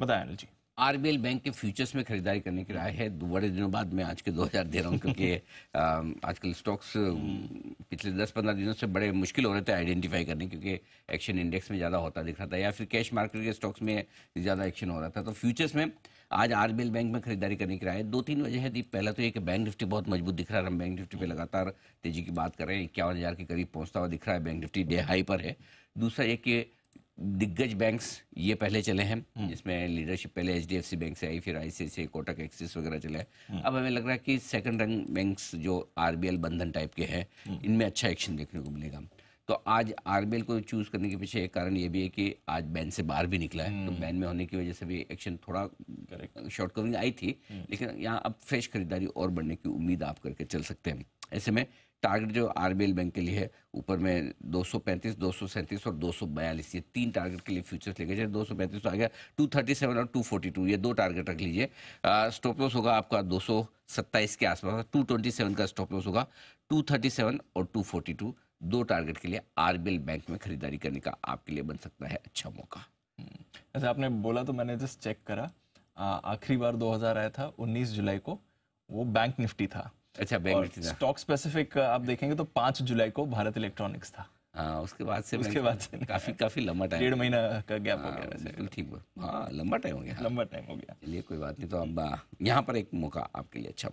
बताया Anil ji RBL bank के futures में खरीदारी करने की राय है दो बड़े दिनों बाद में आज के दो हजार दे रहा हूँ क्योंकि आजकल स्टॉक्स हम्म। पिछले दस पंद्रह दिनों से बड़े मुश्किल हो रहे थे आइडेंटिफाई करने क्योंकि एक्शन इंडेक्स में ज़्यादा होता दिख रहा था या फिर कैश मार्केट के स्टॉक्स में ज़्यादा एक्शन हो रहा था तो फ्यूचर्स में आज आर बैंक में खरीदारी करने की राय है दो तीन वजह है दीप पहला तो ये बैंक निफ्टी बहुत मजबूत दिख रहा है हम बैंक निफ्टी पर लगातार तेजी की बात कर रहे हैं इक्यावन हज़ार के करीब पहुँचता हुआ दिख रहा है बैंक निफ्टी डे हाई पर है दूसरा ये कि दिग्गज बैंक्स ये पहले चले हैं हम्म। जिसमें लीडरशिप पहले H D F C bank से आई फिर आई कोटक एक्सिस वगैरह चले हैं हम्म। अब हमें लग रहा है कि सेकंड रंग बैंक्स जो आर बंधन टाइप के हैं हम्म। इनमें अच्छा एक्शन देखने को मिलेगा तो आज आर को चूज करने के पीछे एक कारण ये भी है कि आज बैन से बाहर भी निकला है तो बैन में होने की वजह से भी एक्शन थोड़ा शॉर्ट कवरिंग आई थी लेकिन यहाँ अब फ्रेश खरीदारी और बढ़ने की उम्मीद आप करके चल सकते हैं ऐसे में टारगेट जो आरबीएल बैंक के लिए है ऊपर में 235, 237 और 242 ये तीन टारगेट के लिए फ्यूचर्स लेके जाए दो तो आ गया 237 और 242 ये दो टारगेट रख लीजिए स्टॉप लॉस होगा आपका 227 के आसपास 227 का स्टॉप लॉस होगा 237 और 242 दो टारगेट के लिए आरबीएल बैंक में खरीदारी करने का आपके लिए बन सकता है अच्छा मौका ऐसे हम्म। अच्छा, आपने बोला तो मैंने जस्ट चेक करा आखिरी बार 2000 आया था 19 जुलाई को वो बैंक निफ्टी था अच्छा बैंक स्टॉक स्पेसिफिक आप देखेंगे तो पांच जुलाई को भारत इलेक्ट्रॉनिक्स था हाँ उसके बाद से उसके बाद से काफी काफी लंबा टाइम डेढ़ महीना का गैप हो हाँ, गया बिल्कुल ठीक हाँ लंबा टाइम हो गया लंबा टाइम हो गया चलिए कोई बात नहीं तो अब यहाँ पर एक मौका आपके लिए अच्छा